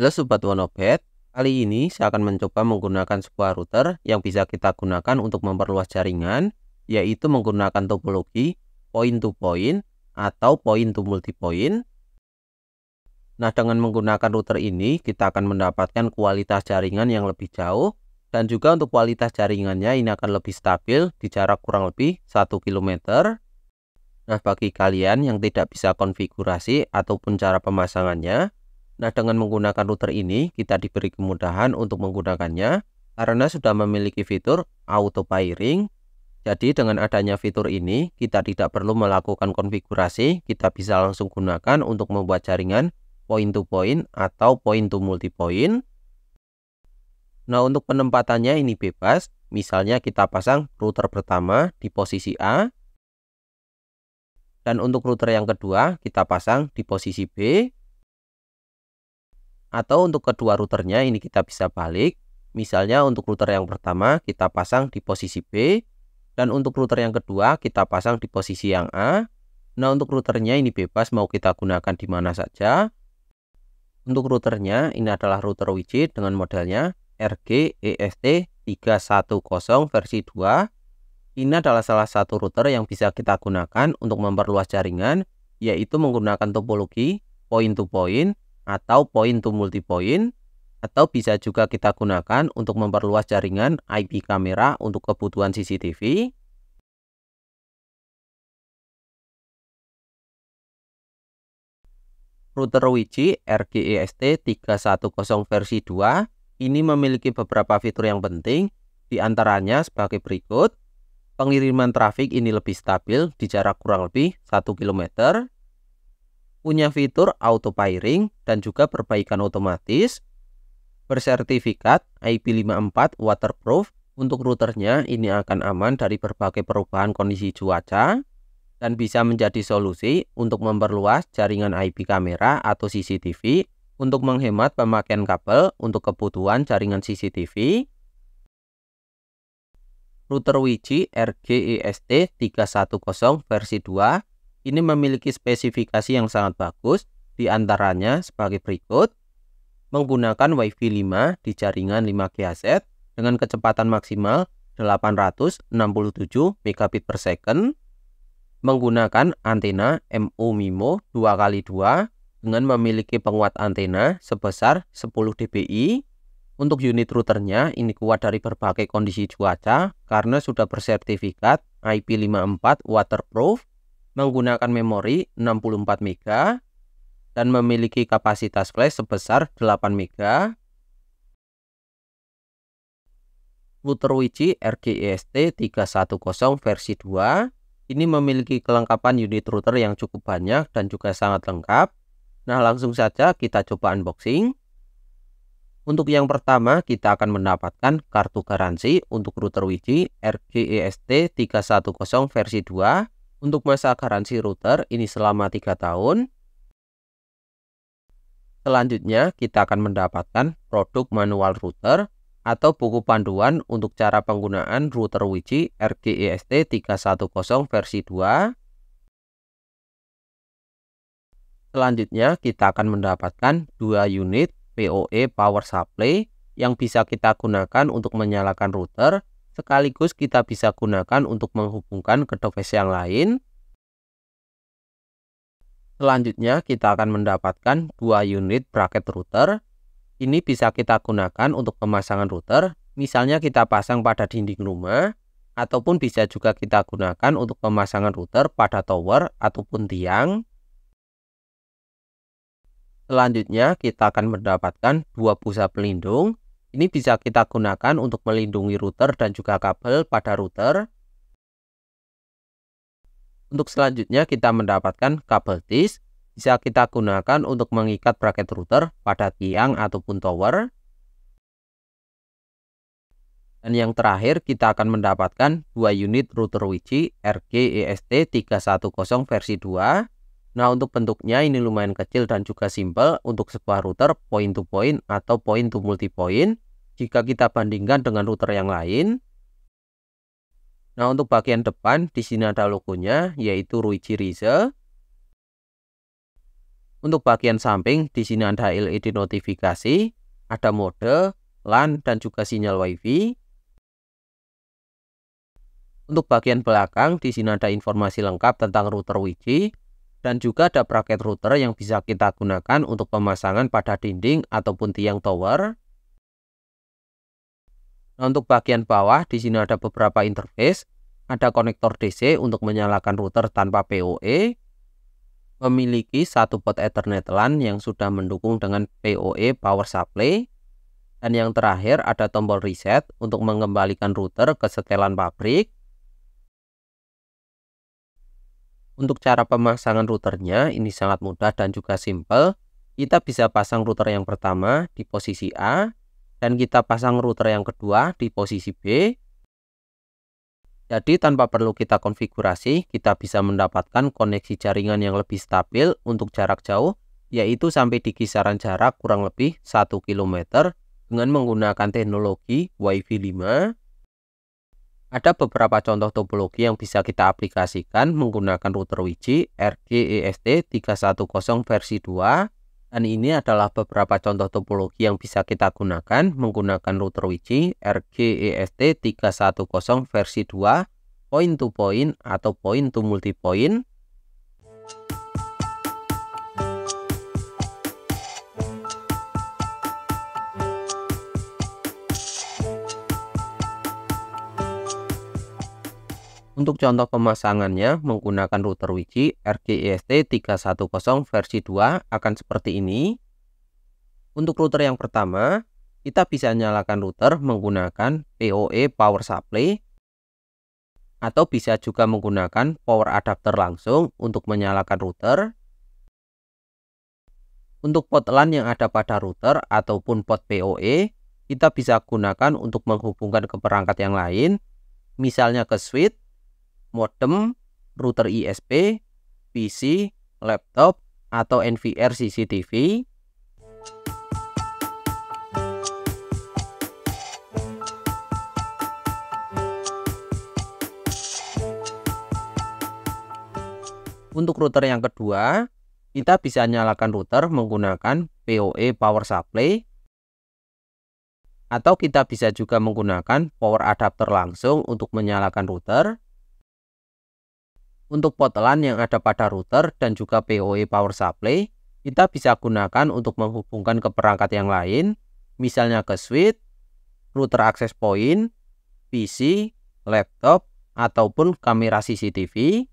Halo Sobat OneObhead, kali ini saya akan mencoba menggunakan sebuah router yang bisa kita gunakan untuk memperluas jaringan, yaitu menggunakan topologi point to point atau point to multipoint. Nah, dengan menggunakan router ini, kita akan mendapatkan kualitas jaringan yang lebih jauh dan juga untuk kualitas jaringannya ini akan lebih stabil di jarak kurang lebih 1 km. Nah, bagi kalian yang tidak bisa konfigurasi ataupun cara pemasangannya, Nah, dengan menggunakan router ini, kita diberi kemudahan untuk menggunakannya karena sudah memiliki fitur auto pairing. Jadi, dengan adanya fitur ini, kita tidak perlu melakukan konfigurasi, kita bisa langsung gunakan untuk membuat jaringan point to point atau point to multipoint. Nah, untuk penempatannya ini bebas. Misalnya kita pasang router pertama di posisi A, dan untuk router yang kedua kita pasang di posisi B atau untuk kedua routernya ini kita bisa balik misalnya untuk router yang pertama kita pasang di posisi B dan untuk router yang kedua kita pasang di posisi yang A nah untuk routernya ini bebas mau kita gunakan di mana saja untuk routernya ini adalah router widget dengan modelnya RG-EST310 versi 2 ini adalah salah satu router yang bisa kita gunakan untuk memperluas jaringan, yaitu menggunakan topologi point-to-point, point to point atau point to multipoint atau bisa juga kita gunakan untuk memperluas jaringan IP kamera untuk kebutuhan CCTV. Router Wiji RGEST310 versi 2 ini memiliki beberapa fitur yang penting, diantaranya sebagai berikut. Pengiriman trafik ini lebih stabil di jarak kurang lebih 1 km, punya fitur auto pairing dan juga perbaikan otomatis, bersertifikat IP54 waterproof untuk routernya ini akan aman dari berbagai perubahan kondisi cuaca dan bisa menjadi solusi untuk memperluas jaringan IP kamera atau CCTV untuk menghemat pemakaian kabel untuk kebutuhan jaringan CCTV. Router Wiji RGEST 310 versi 2 ini memiliki spesifikasi yang sangat bagus, diantaranya sebagai berikut. Menggunakan WiFi 5 di jaringan 5 GHz dengan kecepatan maksimal 867 megabit per second. Menggunakan antena MU MIMO 2x2 dengan memiliki penguat antena sebesar 10 dBi. Untuk unit routernya ini kuat dari berbagai kondisi cuaca karena sudah bersertifikat IP54 waterproof menggunakan memori 64 MB dan memiliki kapasitas flash sebesar 8 MB. Wiji RGEST310 versi 2 ini memiliki kelengkapan unit router yang cukup banyak dan juga sangat lengkap. Nah langsung saja kita coba unboxing. Untuk yang pertama kita akan mendapatkan kartu garansi untuk router Wiji RGEST310 versi 2 untuk masa garansi router ini selama 3 tahun. Selanjutnya kita akan mendapatkan produk manual router atau buku panduan untuk cara penggunaan router Wiji RGEST 310 versi 2. Selanjutnya kita akan mendapatkan dua unit PoE power supply yang bisa kita gunakan untuk menyalakan router sekaligus kita bisa gunakan untuk menghubungkan ke device yang lain. Selanjutnya kita akan mendapatkan dua unit bracket router. Ini bisa kita gunakan untuk pemasangan router, misalnya kita pasang pada dinding rumah, ataupun bisa juga kita gunakan untuk pemasangan router pada tower ataupun tiang. Selanjutnya kita akan mendapatkan dua busa pelindung. Ini bisa kita gunakan untuk melindungi router dan juga kabel pada router. Untuk selanjutnya kita mendapatkan kabel TIS. Bisa kita gunakan untuk mengikat bracket router pada tiang ataupun tower. Dan yang terakhir kita akan mendapatkan dua unit router Wiji RG EST310 versi 2 Nah untuk bentuknya ini lumayan kecil dan juga simple untuk sebuah router point to point atau point to multi point jika kita bandingkan dengan router yang lain. Nah untuk bagian depan di sini ada logonya yaitu Ruiji Rize. Untuk bagian samping di sini ada LED notifikasi, ada mode, LAN dan juga sinyal WiFi. Untuk bagian belakang di sini ada informasi lengkap tentang router Wiki, dan juga ada bracket router yang bisa kita gunakan untuk pemasangan pada dinding ataupun tiang tower. Nah, untuk bagian bawah di sini ada beberapa interface, ada konektor DC untuk menyalakan router tanpa PoE, memiliki satu port Ethernet LAN yang sudah mendukung dengan PoE power supply, dan yang terakhir ada tombol reset untuk mengembalikan router ke setelan pabrik, Untuk cara pemasangan routernya ini sangat mudah dan juga simple. Kita bisa pasang router yang pertama di posisi A dan kita pasang router yang kedua di posisi B. Jadi tanpa perlu kita konfigurasi, kita bisa mendapatkan koneksi jaringan yang lebih stabil untuk jarak jauh, yaitu sampai di kisaran jarak kurang lebih 1 km dengan menggunakan teknologi WiFi 5 ada beberapa contoh topologi yang bisa kita aplikasikan menggunakan router Wiji RGEST310 versi 2 dan ini adalah beberapa contoh topologi yang bisa kita gunakan menggunakan router Wiji RGEST310 versi 2 point to point atau point to multipoint Untuk contoh pemasangannya menggunakan router wiki RGEST310 versi 2 akan seperti ini. Untuk router yang pertama, kita bisa nyalakan router menggunakan PoE power supply atau bisa juga menggunakan power adapter langsung untuk menyalakan router. Untuk port LAN yang ada pada router ataupun port PoE, kita bisa gunakan untuk menghubungkan ke perangkat yang lain, misalnya ke switch modem, router ISP, PC, laptop, atau NVR CCTV. Untuk router yang kedua, kita bisa nyalakan router menggunakan PoE power supply atau kita bisa juga menggunakan power adapter langsung untuk menyalakan router untuk potelan yang ada pada router dan juga PoE power supply, kita bisa gunakan untuk menghubungkan ke perangkat yang lain, misalnya ke switch, router access point, PC, laptop, ataupun kamera CCTV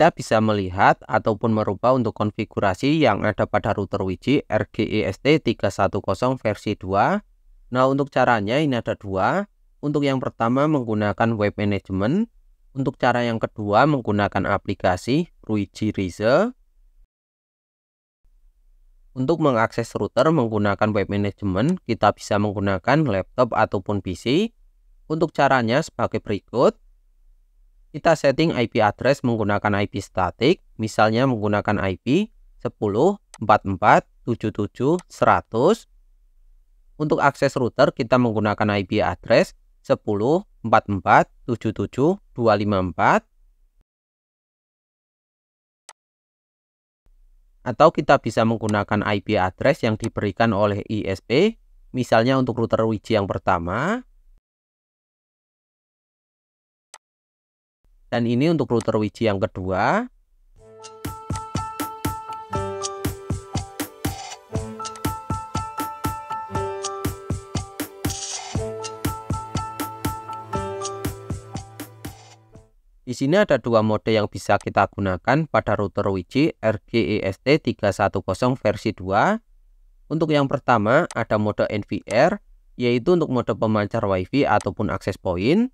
kita bisa melihat ataupun merubah untuk konfigurasi yang ada pada router Wiji RGEST310 versi 2. Nah, untuk caranya ini ada dua. Untuk yang pertama menggunakan web management, untuk cara yang kedua menggunakan aplikasi Ruiji Rize. Untuk mengakses router menggunakan web management, kita bisa menggunakan laptop ataupun PC. Untuk caranya sebagai berikut. Kita setting IP address menggunakan IP statik, misalnya menggunakan IP 10 44 77 100. Untuk akses router kita menggunakan IP address 10 44 77 254. atau kita bisa menggunakan IP address yang diberikan oleh ISP, misalnya untuk router WiJi yang pertama, Dan ini untuk router Wiji yang kedua. Di sini ada dua mode yang bisa kita gunakan pada router Wiji RGEST310 versi 2. Untuk yang pertama ada mode NVR, yaitu untuk mode pemancar WiFi ataupun akses point.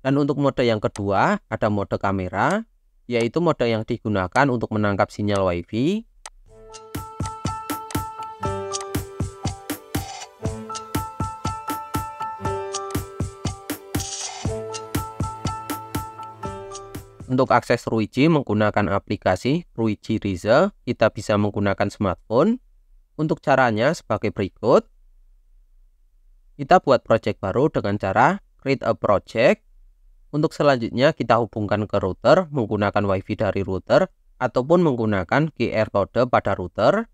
Dan untuk mode yang kedua, ada mode kamera, yaitu mode yang digunakan untuk menangkap sinyal WiFi. Untuk akses Ruiji menggunakan aplikasi Ruiji Riza, kita bisa menggunakan smartphone. Untuk caranya sebagai berikut. Kita buat project baru dengan cara create a project untuk selanjutnya kita hubungkan ke router menggunakan WiFi dari router ataupun menggunakan QR code pada router.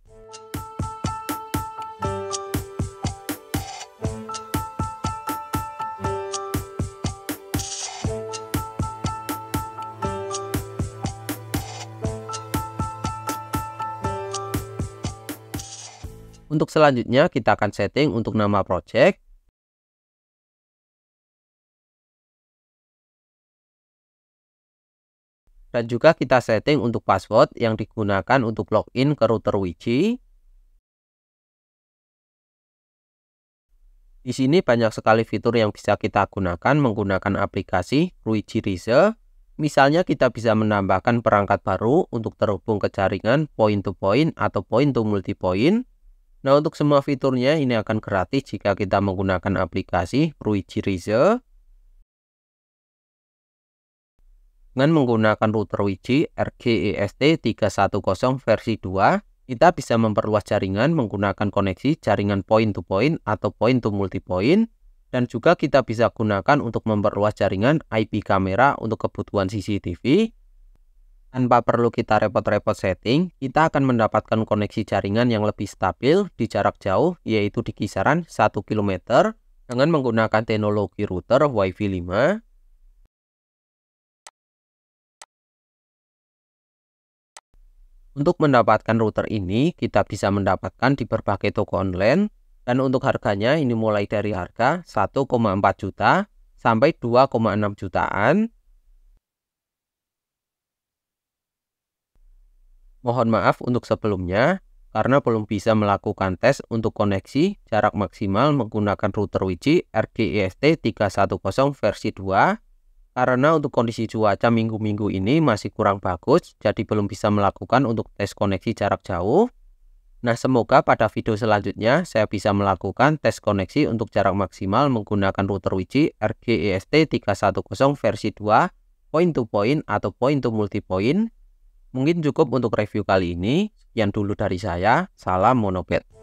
Untuk selanjutnya kita akan setting untuk nama project Dan juga kita setting untuk password yang digunakan untuk login ke router Wiji. Di sini banyak sekali fitur yang bisa kita gunakan menggunakan aplikasi Wiji Rise. Misalnya kita bisa menambahkan perangkat baru untuk terhubung ke jaringan point to point atau point to multipoint. Nah untuk semua fiturnya ini akan gratis jika kita menggunakan aplikasi Wiji Rise. dengan menggunakan router Wiji RGEST310 versi 2, kita bisa memperluas jaringan menggunakan koneksi jaringan point-to-point -point atau point-to-multipoint, dan juga kita bisa gunakan untuk memperluas jaringan IP kamera untuk kebutuhan CCTV. Tanpa perlu kita repot-repot setting, kita akan mendapatkan koneksi jaringan yang lebih stabil di jarak jauh, yaitu di kisaran 1 km, dengan menggunakan teknologi router Wi-Fi 5. Untuk mendapatkan router ini, kita bisa mendapatkan di berbagai toko online dan untuk harganya ini mulai dari harga 1,4 juta sampai 2,6 jutaan. Mohon maaf untuk sebelumnya karena belum bisa melakukan tes untuk koneksi jarak maksimal menggunakan router Wiji RGEST310 e versi 2 karena untuk kondisi cuaca minggu-minggu ini masih kurang bagus, jadi belum bisa melakukan untuk tes koneksi jarak jauh. Nah, semoga pada video selanjutnya saya bisa melakukan tes koneksi untuk jarak maksimal menggunakan router Wiji RGEST310 versi 2, point to point atau point to multipoint. Mungkin cukup untuk review kali ini. yang dulu dari saya. Salam monopet.